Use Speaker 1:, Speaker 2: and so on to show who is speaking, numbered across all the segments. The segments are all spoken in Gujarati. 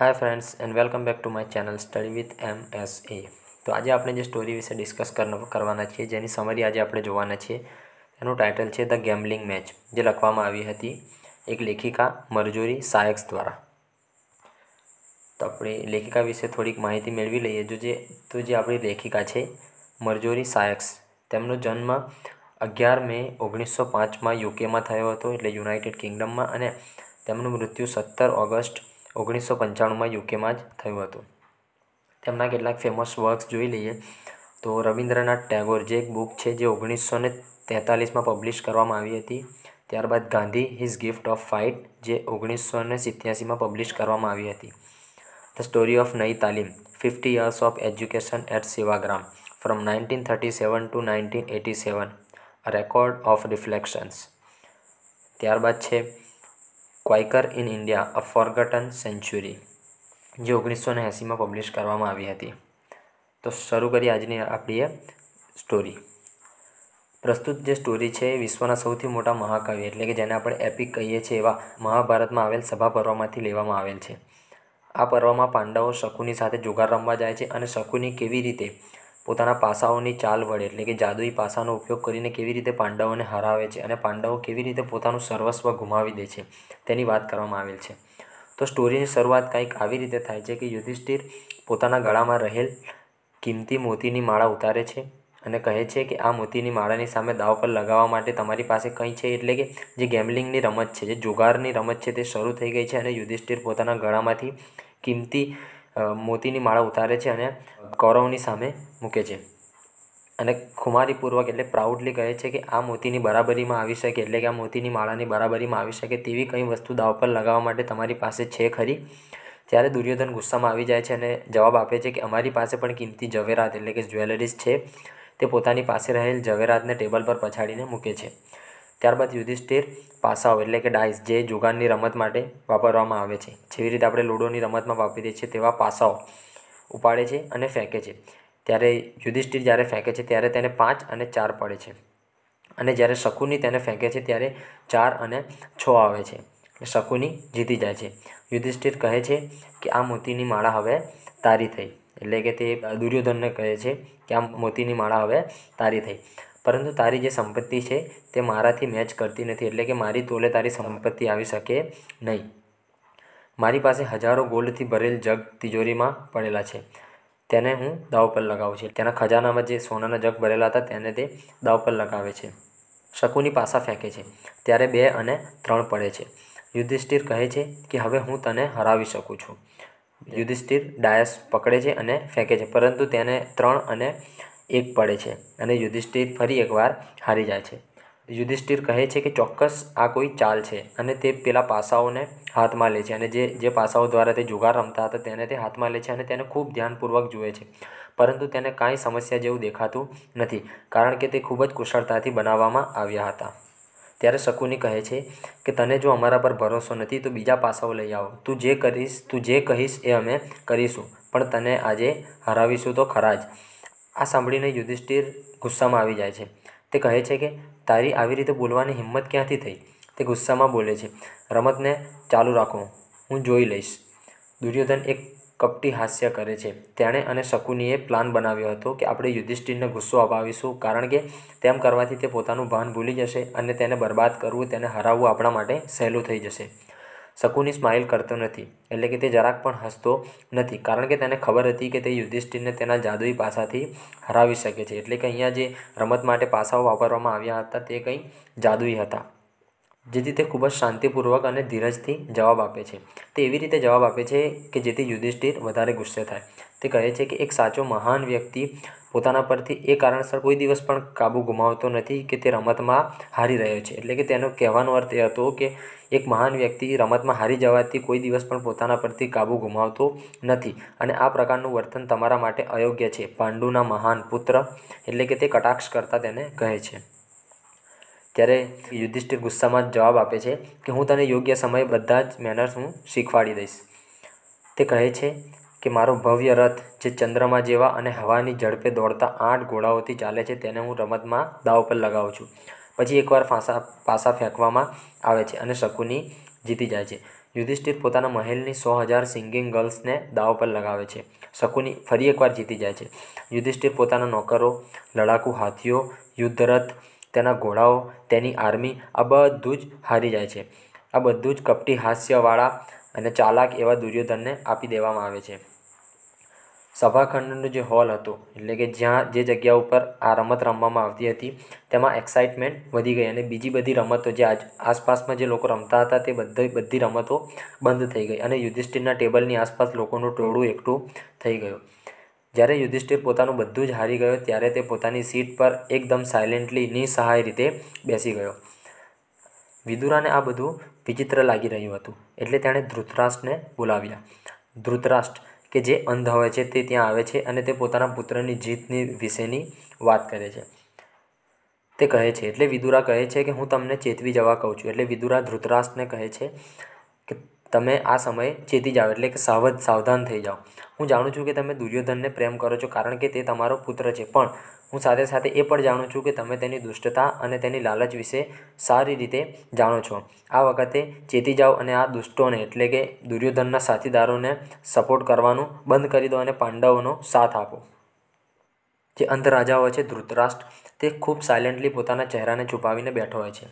Speaker 1: hi friends and welcome back to my channel study with M S A તો આજે આપણે જે સ્ટોરી વિશે ડિસ્કસ કરવાના છીએ જેની સમરી આજે આપણે જોવાના છીએ એનું ટાઇટલ છે ધ ગેમ્બલિંગ મેચ જે લખવામાં આવી હતી એક લેખિકા મરજોરી સાયક્સ દ્વારા તો આપણે લેખિકા વિશે થોડીક માહિતી મેળવી લઈએ જો જે તો જે આપણી લેખિકા છે મરજોરી સાયક્સ તેમનો જન્મ અગિયાર મે ઓગણીસો પાંચમાં યુકેમાં થયો હતો એટલે યુનાઇટેડ કિંગડમમાં અને તેમનું મૃત્યુ સત્તર ઓગસ્ટ ઓગણીસો પંચાણુંમાં યુકેમાં જ થયું હતું તેમના કેટલાક ફેમસ વર્ક્સ જોઈ લઈએ તો રવિન્દ્રનાથ ટેગોર જે એક બુક છે જે ઓગણીસો ને તેતાલીસમાં પબ્લિશ કરવામાં આવી હતી ત્યારબાદ Gandhi his gift of fight જે ઓગણીસો ને સિત્યાસીમાં પબ્લિશ કરવામાં આવી હતી the story of Nai Talim fifty years of education at Sevagram from nineteen thirty seven to nineteen eighty seven record of reflections ત્યારબાદ છે Quaker in India a forgotten century જે ઓગણીસો ને એંસીમાં પબ્લિશ કરવામાં આવી હતી તો શરૂ કરીએ આજની આપણી સ્ટોરી પ્રસ્તુત જે સ્ટોરી છે એ વિશ્વના સૌથી મોટા મહાકાવ્ય એટલે કે જેને આપણે એપિક કહીએ છીએ એવા મહાભારતમાં આવેલ સભા પર્વમાંથી લેવામાં આવેલ છે આ પર્વમાં પાંડવો શકુની સાથે જુગાર રમવા જાય છે અને શકુની કેવી રીતે પોતાના પાસાઓની ચાલ વડે એટલે કે જાદુઈ પાસાનો ઉપયોગ કરીને કેવી રીતે પાંડવોને હરાવે છે અને પાંડવો કેવી રીતે પોતાનું સર્વસ્વ ગુમાવી દે છે તેની વાત કરવામાં આવેલ છે તો સ્ટોરીની શરૂઆત કંઈક આવી રીતે થાય છે કે યુધિષ્ઠિર પોતાના ગળામાં રહેલ કિંમતી મોતીની માળા ઉતારે છે અને કહે છે કે આ મોતીની માળાની સામે દાવ પર લગાવવા માટે તમારી પાસે કંઈ છે એટલે કે જે ગેમ્બલિંગની રમત છે જે જુગારની રમત છે તે શરૂ થઈ ગઈ છે અને યુધિષ્ઠિર પોતાના ગળામાંથી કિંમતી મોતીની માળા ઉતારે છે અને કૌરવની સામે મૂકે છે અને ખુમારીપૂર્વક એટલે પ્રાઉડલી કહે છે કે આ મોતીની બરાબરીમાં આવી શકે એટલે કે આ મોતીની માળાની બરાબરીમાં આવી શકે તેવી કંઈ વસ્તુ દાવ પર લગાવવા માટે તમારી પાસે છે ખરી ત્યારે દુર્યોધન ગુસ્સામાં આવી જાય છે અને જવાબ આપે છે કે અમારી પાસે પણ કિંમતી ઝવેરાત એટલે કે જ્વેલરીઝ છે તે પોતાની પાસે રહેલ ઝવેરાતને ટેબલ પર પછાડીને મૂકે છે ત્યારબાદ યુધિષ્ઠિર પાસાઓ એટલે કે ડાઈસ જે જુગારની રમત માટે વાપરવામાં આવે છે જેવી રીતે આપણે લૂડોની રમતમાં વાપરીએ છીએ તેવા પાસાઓ ઉપાડે છે અને ફેંકે છે ત્યારે યુધિષ્ઠિર જ્યારે ફેંકે છે ત્યારે તેને પાંચ અને ચાર પડે છે અને જ્યારે શકુની તેને ફેંકે છે ત્યારે ચાર અને છ આવે છે શકુની જીતી જાય છે યુધિષ્ઠિર કહે છે કે આ મોતીની માળા હવે તારી થઈ એટલે કે તે દુર્યોધનને કહે છે કે આ મોતીની માળા હવે તારી થઈ પરંતુ તારી જે સંપત્તિ છે તે મારાથી મેચ કરતી નથી એટલે કે મારી તોલે તારી સંપત્તિ આવી શકે નહીં મારી પાસે હજારો ગોલ્ડથી ભરેલ જગ તિજોરીમાં પડેલા છે તેને હું દાવ પર લગાવું છું તેના ખજાનામાં જે સોનાના જગ ભરેલા હતા તેને તે દાવ પર લગાવે છે શકુની પાસા ફેંકે છે ત્યારે બે અને ત્રણ પડે છે યુધિષ્ઠિર કહે છે કે હવે હું તને હરાવી શકું છું યુધિષ્ઠિર ડાયસ પકડે છે અને ફેંકે છે પરંતુ તેને ત્રણ અને એક પડે છે અને યુધિષ્ઠિર ફરી એકવાર હારી જાય છે યુધિષ્ઠિર કહે છે કે ચોક્કસ આ કોઈ ચાલ છે અને તે પેલા પાસાઓને હાથમાં લે છે અને જે જે પાસાઓ દ્વારા તે જુગાર રમતા હતા તેને તે હાથમાં લે છે અને તેને ખૂબ ધ્યાનપૂર્વક જુએ છે પરંતુ તેને કાંઈ સમસ્યા જેવું દેખાતું નથી કારણ કે તે ખૂબ જ કુશળતાથી બનાવવામાં આવ્યા હતા ત્યારે શકુની કહે છે કે તને જો અમારા પર ભરોસો નથી તો બીજા પાસાઓ લઈ આવો તું જે કરીશ તું જે કહીશ એ અમે કરીશું પણ તને આજે હરાવીશું તો ખરા જ આ સાંભળીને યુધિષ્ઠિર ગુસ્સામાં આવી જાય છે તે કહે છે કે તારી આવી રીતે બોલવાની હિંમત ક્યાંથી થઈ તે ગુસ્સામાં બોલે છે રમતને ચાલુ રાખો હું જોઈ લઈશ દુર્યોધન એક કપટી હાસ્ય કરે છે તેણે અને શકુનીએ પ્લાન બનાવ્યો હતો કે આપણે યુધિષ્ઠિરને ગુસ્સો અપાવીશું કારણ કે તેમ કરવાથી તે પોતાનું ભાન ભૂલી જશે અને તેને બરબાદ કરવું તેને હરાવવું આપણા માટે સહેલું થઈ જશે શકુની સ્માઇલ કરતો નથી એટલે કે તે જરાક પણ હસતો નથી કારણ કે તેને ખબર હતી કે તે યુધિષ્ઠિરને તેના જાદુઈ પાસાથી હરાવી શકે છે એટલે કે અહીંયા જે રમત માટે પાસાઓ વાપરવામાં આવ્યા હતા તે કંઈ જાદુઈ હતા જેથી તે ખૂબ જ શાંતિપૂર્વક અને ધીરજથી જવાબ આપે છે તે એવી રીતે જવાબ આપે છે કે જેથી યુધિષ્ઠિર વધારે ગુસ્સે થાય તે કહે છે કે એક સાચો મહાન વ્યક્તિ પોતાના પરથી એ કારણસર કોઈ દિવસ પણ કાબુ ગુમાવતો નથી કે તે રમતમાં હારી રહ્યો છે એટલે કે તેનો કહેવાનો અર્થ એ હતો કે એક મહાન વ્યક્તિ રમતમાં હારી જવાથી કોઈ દિવસ પણ પોતાના પરથી કાબૂ ગુમાવતો નથી અને આ પ્રકારનું વર્તન તમારા માટે અયોગ્ય છે પાંડુના મહાન પુત્ર એટલે કે તે કટાક્ષ કરતા તેને કહે છે ત્યારે યુધિષ્ઠિર ગુસ્સામાં જ જવાબ આપે છે કે હું તને યોગ્ય સમયે બધા જ મેનર્સ હું શીખવાડી દઈશ તે કહે છે કે મારો ભવ્ય રથ જે ચંદ્રમાં જેવા અને હવાની ઝડપે દોડતા આઠ ઘોડાઓથી ચાલે છે તેને હું રમતમાં દાવ પર લગાવું છું પછી એકવાર ફાંસા પાસા ફેંકવામાં આવે છે અને શકુની જીતી જાય છે યુધિષ્ઠિર પોતાના મહેલની સો હજાર સિંગિંગ ગર્લ્સને દાવ પર લગાવે છે શકુની ફરી એકવાર જીતી જાય છે યુધિષ્ઠિર પોતાના નોકરો લડાકુ હાથીઓ યુદ્ધરથ તેના ઘોડાઓ તેની આર્મી આ બધું જ હારી જાય છે આ બધું જ કપટી હાસ્યવાળા અને ચાલાક એવા દુર્યોધનને આપી દેવામાં આવે છે સભાખંડનો જે હોલ હતો એટલે કે જ્યાં જે જગ્યા ઉપર આ રમત રમવામાં આવતી હતી તેમાં એક્સાઇટમેન્ટ વધી ગઈ અને બીજી બધી રમતો જે આજ આસપાસમાં જે લોકો રમતા હતા તે બધી બધી રમતો બંધ થઈ ગઈ અને યુધિષ્ઠિરના ટેબલની આસપાસ લોકોનું ટોળું એકઠું થઈ ગયું જ્યારે યુધિષ્ઠિર પોતાનું બધું જ હારી ગયો ત્યારે તે પોતાની સીટ પર એકદમ સાયલેન્ટલી નિસહાય રીતે બેસી ગયો વિદુરાને આ બધું વિચિત્ર લાગી રહ્યું હતું એટલે તેણે ધૃતરાષ્ટ્રને બોલાવ્યા ધૃતરાષ્ટ્ર કે જે અંધ હોય છે તે ત્યાં આવે છે અને તે પોતાના પુત્રની જીતની વિશેની વાત કરે છે તે કહે છે એટલે વિદુરા કહે છે કે હું તમને ચેતવી જવા કહું છું એટલે વિદુરા ધૃતરાષ્ટ્રને કહે છે કે તમે આ સમયે ચેતી જાઓ એટલે કે સાવધ સાવધાન થઈ જાઓ હું જાણું છું કે તમે દુર્યોધનને પ્રેમ કરો છો કારણ કે તે તમારો પુત્ર છે પણ હું સાથે સાથે એ પણ જાણું છું કે તમે તેની દુષ્ટતા અને તેની લાલચ વિશે સારી રીતે જાણો છો આ વખતે ચેતી જાઓ અને આ દુષ્ટોને એટલે કે દુર્યોધનના સાથીદારોને સપોર્ટ કરવાનું બંધ કરી દો અને પાંડવોનો સાથ આપો જે અંધ રાજાઓ છે ધૃતરાષ્ટ્ર તે ખૂબ સાયલેન્ટલી પોતાના ચહેરાને છુપાવીને બેઠો હોય છે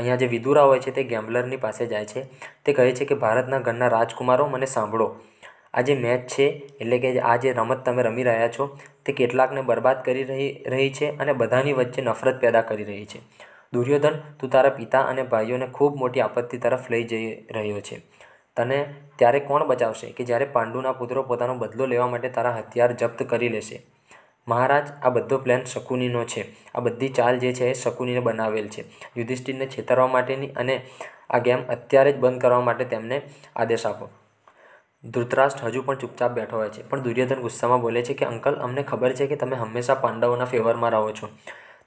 Speaker 1: અહીંયા જે વિદુરા હોય છે તે ગેમ્બલરની પાસે જાય છે તે કહે છે કે ભારતના ઘરના રાજકુમારો મને સાંભળો આ જે મેચ છે એટલે કે આ જે રમત તમે રમી રહ્યા છો તે કેટલાકને બરબાદ કરી રહી રહી છે અને બધાની વચ્ચે નફરત પેદા કરી રહી છે દુર્યોધન તું તારા પિતા અને ભાઈઓને ખૂબ મોટી આપત્તિ તરફ લઈ જઈ રહ્યો છે તને ત્યારે કોણ બચાવશે કે જ્યારે પાંડુના પુત્રો પોતાનો બદલો લેવા માટે તારા હથિયાર જપ્ત કરી લેશે મહારાજ આ બધો પ્લાન શકુનીનો છે આ બધી ચાલ જે છે એ શકુનીને બનાવેલ છે યુધિષ્ઠિરને છેતરવા માટેની અને આ ગેમ અત્યારે જ બંધ કરવા માટે તેમને આદેશ આપો ધૃતરાષ્ટ્ર હજુ પણ ચૂપચાપ બેઠો હોય છે પણ દુર્યોધન ગુસ્સામાં બોલે છે કે અંકલ અમને ખબર છે કે તમે હંમેશા પાંડવોના ફેવરમાં રહો છો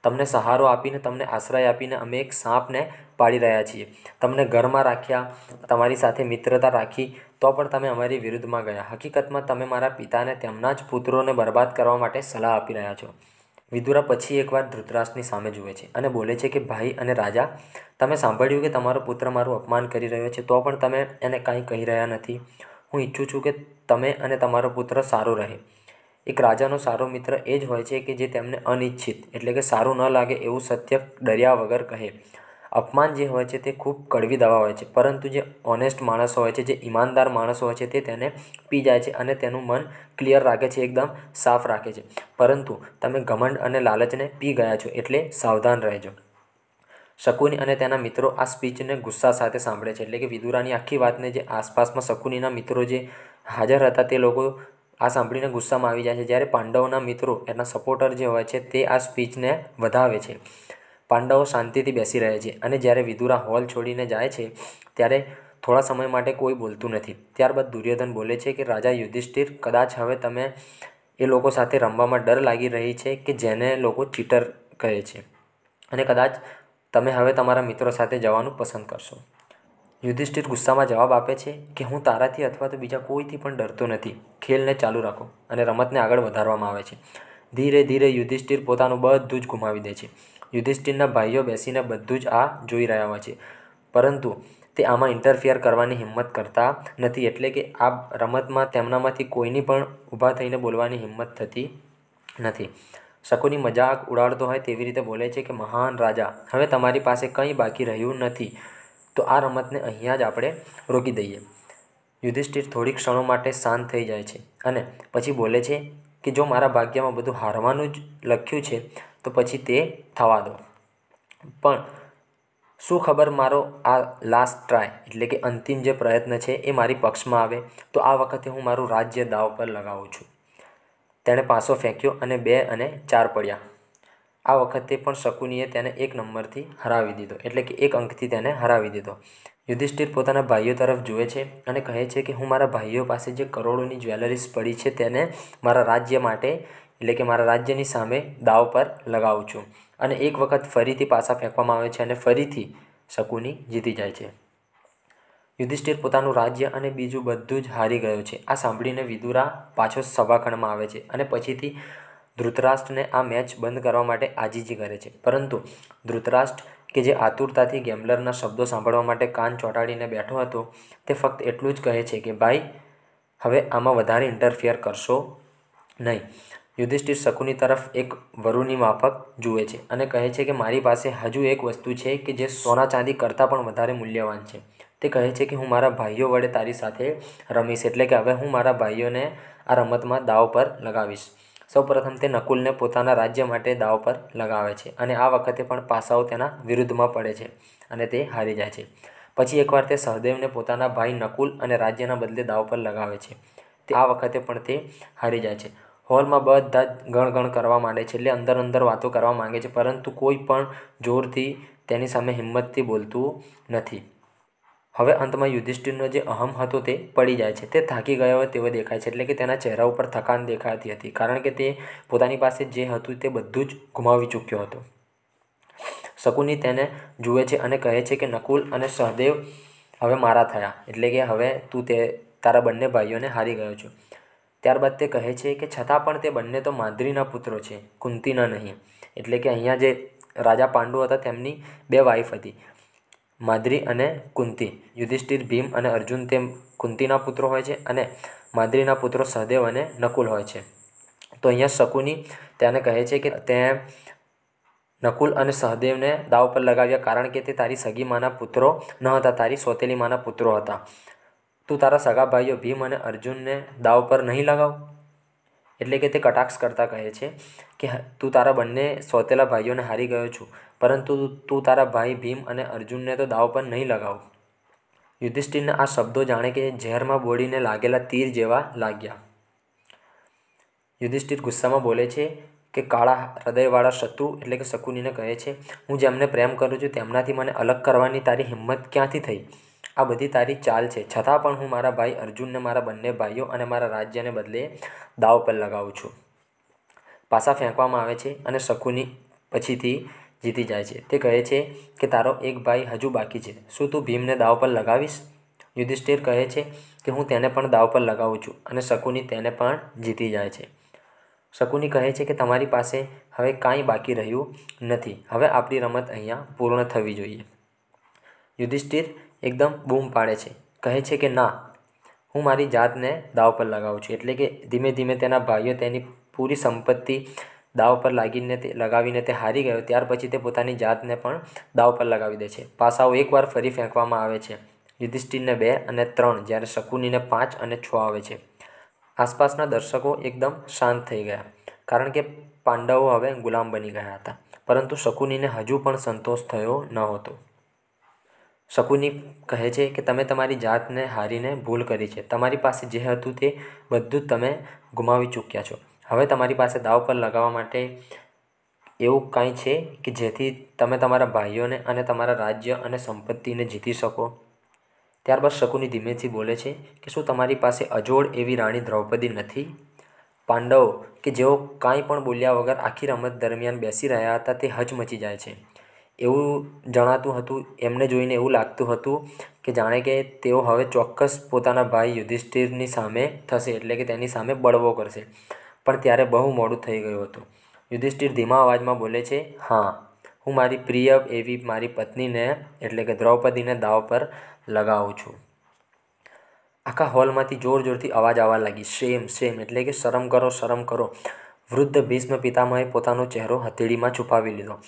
Speaker 1: તમને સહારો આપીને તમને આશ્રય આપીને અમે એક સાપને પાડી રહ્યા છીએ તમને ઘરમાં રાખ્યા તમારી સાથે મિત્રતા રાખી તો પણ તમે અમારી વિરુદ્ધમાં ગયા હકીકતમાં તમે મારા પિતાને તેમના જ પુત્રોને બરબાદ કરવા માટે સલાહ આપી રહ્યા છો વિદુરા પછી એકવાર ધૃતરાષ્ટ્રની સામે જુએ છે અને બોલે છે કે ભાઈ અને રાજા તમે સાંભળ્યું કે તમારો પુત્ર મારું અપમાન કરી રહ્યો છે તો પણ તમે એને કાંઈ કહી રહ્યા નથી હું ઈચ્છું છું કે તમે અને તમારો પુત્ર સારો રહે એક રાજાનો સારો મિત્ર એ જ હોય છે કે જે તેમને અનિચ્છિત એટલે કે સારું ન લાગે એવું સત્ય ડર્યા વગર કહે અપમાન જે હોય છે તે ખૂબ કડવી દવા હોય છે પરંતુ જે ઓનેસ્ટ માણસ હોય છે જે ઈમાનદાર માણસ હોય છે તે તેને પી જાય છે અને તેનું મન ક્લિયર રાખે છે એકદમ સાફ રાખે છે પરંતુ તમે ઘમંડ અને લાલચને પી ગયા છો એટલે સાવધાન રહેજો શકુની અને તેના મિત્રો આ સ્પીચને ગુસ્સા સાથે સાંભળે છે એટલે કે વિદુરાની આખી વાતને જે આસપાસમાં શકુનીના મિત્રો જે હાજર હતા તે લોકો આ સાંભળીને ગુસ્સામાં આવી જાય છે જ્યારે પાંડવોના મિત્રો એના સપોર્ટર જે હોય છે તે આ સ્પીચને વધાવે છે પાંડવો શાંતિથી બેસી રહે છે અને જ્યારે વિદુરા હોલ છોડીને જાય છે ત્યારે થોડા સમય માટે કોઈ બોલતું નથી ત્યારબાદ દુર્યોધન બોલે છે કે રાજા યુધિષ્ઠિર કદાચ હવે તમે એ લોકો સાથે રમવામાં ડર લાગી રહી છે કે જેને લોકો ચીટર કહે છે અને કદાચ તમે હવે તમારા મિત્રો સાથે જવાનું પસંદ કરશો યુધિષ્ઠિર ગુસ્સામાં જવાબ આપે છે કે હું તારાથી અથવા તો બીજા કોઈથી પણ ડરતો નથી ખેલને ચાલુ રાખો અને રમતને આગળ વધારવામાં આવે છે ધીરે ધીરે યુધિષ્ઠિર પોતાનું બધું જ ગુમાવી દે છે યુધિષ્ઠિરના ભાઈઓ બેસીને બધું જ આ જોઈ રહ્યા હોય છે પરંતુ તે આમાં ઇન્ટરફિયર કરવાની હિંમત કરતા નથી એટલે કે આ રમતમાં તેમનામાંથી કોઈની પણ ઊભા થઈને બોલવાની હિંમત થતી નથી શકોની મજાક ઉડાડતો હોય તેવી રીતે બોલે છે કે મહાન રાજા હવે તમારી પાસે કંઈ બાકી રહ્યું નથી તો આ રમતને અહીંયા જ આપણે રોકી દઈએ યુધિષ્ઠિર થોડી ક્ષણો માટે શાંત થઈ જાય છે અને પછી બોલે છે કે જો મારા ભાગ્યમાં બધું હારવાનું જ લખ્યું છે તો પછી તે થવા દો પણ શું ખબર મારો આ લાસ્ટ ટ્રાય એટલે કે અંતિમ જે પ્રયત્ન છે એ મારી પક્ષમાં આવે તો આ વખતે હું મારું રાજ્ય દાવ પર લગાવું છું તેણે પાસો ફેંક્યો અને બે અને ચાર પડ્યા આ વખતે પણ શકુનીએ તેને એક નંબરથી હરાવી દીધો એટલે કે એક અંકથી તેને હરાવી દીધો યુધિષ્ઠિર પોતાના ભાઈઓ તરફ જુએ છે અને કહે છે કે હું મારા ભાઈઓ પાસે જે કરોડોની જ્વેલરીઝ પડી છે તેને મારા રાજ્ય માટે એટલે કે મારા રાજ્યની સામે દાવ પર લગાવું છું અને એક વખત ફરીથી પાસા ફેંકવામાં આવે છે અને ફરીથી શકુની જીતી જાય છે યુધિષ્ઠિર પોતાનું રાજ્ય અને બીજું બધું જ હારી ગયો છે આ સાંભળીને વિદુરા પાછો સભાખંડમાં આવે છે અને પછીથી ધૃતરાષ્ટ્રને આ મેચ બંધ કરવા માટે આજીજી કરે છે પરંતુ ધૃતરાષ્ટ્ર કે જે આતુરતાથી ગેમ્બલરના શબ્દો સાંભળવા માટે કાન ચોંટાડીને બેઠો હતો તે ફક્ત એટલું જ કહે છે કે ભાઈ હવે આમાં વધારે ઇન્ટરફિયર કરશો નહીં યુધિષ્ઠિર શકુની તરફ એક વરુની માફક જુએ છે અને કહે છે કે મારી પાસે હજુ એક વસ્તુ છે કે જે સોના ચાંદી કરતાં પણ વધારે મૂલ્યવાન છે તે કહે છે કે હું મારા ભાઈઓ વડે તારી સાથે રમીશ એટલે કે હવે હું મારા ભાઈઓને આ રમતમાં દાવ પર લગાવીશ સૌપ્રથમ તે નકુલને પોતાના રાજ્ય માટે દાવ પર લગાવે છે અને આ વખતે પણ પાસાઓ તેના વિરુદ્ધમાં પડે છે અને તે હારી જાય છે પછી એકવાર તે સહદેવને પોતાના ભાઈ નકુલ અને રાજ્યના બદલે દાવ પર લગાવે છે તે આ વખતે પણ તે હારી જાય છે હોલમાં બધા જ ગણ કરવા માંડે છે એટલે અંદર અંદર વાતો કરવા માંગે છે પરંતુ કોઈ પણ જોરથી તેની સામે હિંમતથી બોલતું નથી હવે અંતમાં યુધિષ્ઠિરનો જે અહમ હતો તે પડી જાય છે તે થાકી ગયો હોય તેવો દેખાય છે એટલે કે તેના ચહેરા ઉપર થકાન દેખાતી હતી કારણ કે તે પોતાની પાસે જે હતું તે બધું જ ગુમાવી ચૂક્યો હતો શકુની તેને જુએ છે અને કહે છે કે નકુલ અને સહદેવ હવે મારા થયા એટલે કે હવે તું તે તારા બંને ભાઈઓને હારી ગયો છું ત્યારબાદ તે કહે છે કે છતાં પણ તે બંને તો માદ્રીના પુત્રો છે કુંતીના નહીં એટલે કે અહીંયા જે રાજા પાંડુ હતા તેમની બે વાઈફ હતી માદ્રી અને કુંતી યુધિષ્ઠિર ભીમ અને અર્જુન તેમ કુંતીના પુત્રો હોય છે અને માદ્રીના પુત્રો સહદેવ અને નકુલ હોય છે તો અહીંયા શકુની તેને કહે છે કે તે નકુલ અને સહદેવને દાવ પર લગાવ્યા કારણ કે તે તારી સગી માના પુત્રો ન હતા તારી સોતેલી માના પુત્રો હતા તું તારા સગા ભાઈઓ ભીમ અને અર્જુનને દાવ પર નહીં લગાવ એટલે કે તે કટાક્ષ કરતા કહે છે કે તું તારા બંને સોતેલા ભાઈઓને હારી ગયો છું પરંતુ તું તારા ભાઈ ભીમ અને અર્જુનને તો દાવ પર નહીં લગાવ યુધિષ્ઠિરના આ શબ્દો જાણે કે ઝેરમાં બોડીને લાગેલા તીર જેવા લાગ્યા યુધિષ્ઠિર ગુસ્સામાં બોલે છે કે કાળા હૃદયવાળા શત્રુ એટલે કે શકુનીને કહે છે હું જેમને પ્રેમ કરું છું તેમનાથી મને અલગ કરવાની તારી હિંમત ક્યાંથી થઈ આ બધી તારી ચાલ છે છતાં પણ હું મારા ભાઈ અર્જુનને મારા બંને ભાઈઓ અને મારા રાજ્યને બદલે દાવ પર લગાવું છું પાસા ફેંકવામાં આવે છે અને શકુની પછીથી જીતી જાય છે તે કહે છે કે તારો એક ભાઈ હજુ બાકી છે શું તું ભીમને દાવ પર લગાવીશ યુધિષ્ઠિર કહે છે કે હું તેને પણ દાવ પર લગાવું છું અને શકુની તેને પણ જીતી જાય છે શકુની કહે છે કે તમારી પાસે હવે કાંઈ બાકી રહ્યું નથી હવે આપણી રમત અહીંયા પૂર્ણ થવી જોઈએ યુધિષ્ઠિર એકદમ બૂમ પાડે છે કહે છે કે ના હું મારી જાતને દાવ પર લગાવું છું એટલે કે ધીમે ધીમે તેના ભાઈઓ તેની પૂરી સંપત્તિ દાવ પર લાગીને તે લગાવીને તે હારી ગયો ત્યાર પછી તે પોતાની જાતને પણ દાવ પર લગાવી દે છે પાસાઓ એકવાર ફરી ફેંકવામાં આવે છે યુધિષ્ઠિરને બે અને ત્રણ જ્યારે શકુનીને પાંચ અને છ આવે છે આસપાસના દર્શકો એકદમ શાંત થઈ ગયા કારણ કે પાંડવો હવે ગુલામ બની ગયા હતા પરંતુ શકુનીને હજુ પણ સંતોષ થયો ન હતો શકુની કહે છે કે તમે તમારી જાતને હારીને ભૂલ કરી છે તમારી પાસે જે હતું તે બધું તમે ગુમાવી ચૂક્યા છો હવે તમારી પાસે દાવ પર લગાવવા માટે એવું કાંઈ છે કે જેથી તમે તમારા ભાઈઓને અને તમારા રાજ્ય અને સંપત્તિને જીતી શકો ત્યારબાદ શકુની ધીમેથી બોલે છે કે શું તમારી પાસે અજોડ એવી રાણી દ્રૌપદી નથી પાંડવો કે જેઓ કાંઈ પણ બોલ્યા વગર આખી રમત દરમિયાન બેસી રહ્યા હતા તે હચમચી જાય છે એવું જણાતું હતું એમને જોઈને એવું લાગતું હતું કે જાણે કે તેઓ હવે ચોક્કસ પોતાના ભાઈ યુધિષ્ઠિરની સામે થશે એટલે કે તેની સામે બળવો કરશે પણ ત્યારે બહુ મોડું થઈ ગયું હતું યુધિષ્ઠિર ધીમા અવાજમાં બોલે છે હા હું મારી પ્રિય એવી મારી પત્નીને એટલે કે દ્રૌપદીને દાવ પર લગાવું છું આખા હોલમાંથી જોર જોરથી અવાજ આવવા લાગી સેમ સેમ એટલે કે શરમ કરો શરમ કરો વૃદ્ધ ભીષ્મ પિતામહે પોતાનો ચહેરો હથેળીમાં છુપાવી લીધો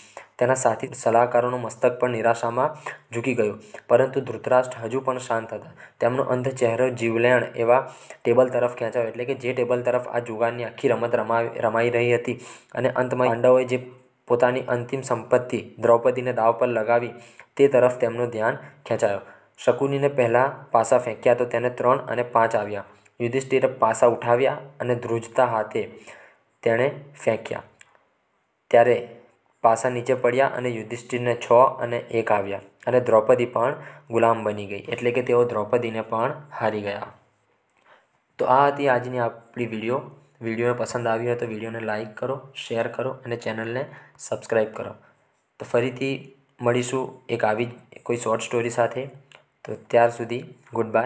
Speaker 1: તેના સાથી સલાહકારોનું મસ્તક પણ નિરાશામાં ઝૂકી ગયું પરંતુ ધૃતરાષ્ટ્ર હજુ પણ શાંત હતા તેમનો અંધ ચહેરો જીવલેણ એવા ટેબલ તરફ ખેંચાયો એટલે કે જે ટેબલ તરફ આ જુગારની આખી રમત રમાવી રમાઈ રહી હતી અને અંતમાં પાંડવોએ જે પોતાની અંતિમ સંપત્તિ દ્રૌપદીને દાવ પર લગાવી તે તરફ તેમનું ધ્યાન ખેંચાયો શકુનીને પહેલાં પાસા ફેંક્યા તો તેને ત્રણ અને પાંચ આવ્યા યુધિષ્ઠિરે પાસા ઉઠાવ્યા અને ધ્રુજતા હાથે તેણે ફેંક્યા ત્યારે પાસા નીચે પડ્યા અને યુધિષ્ઠિરને છ અને એક આવ્યા અને દ્રૌપદી પણ ગુલામ બની ગઈ એટલે કે તેઓ દ્રૌપદીને પણ હારી ગયા તો આ હતી આજની આપણી વિડીયો વિડીયો પસંદ આવ્યો હોય તો વિડીયોને લાઇક કરો શેર કરો અને ચેનલને સબસ્ક્રાઈબ કરો તો ફરીથી મળીશું એક આવી કોઈ શોર્ટ સ્ટોરી સાથે તો ત્યાર સુધી ગુડ બાય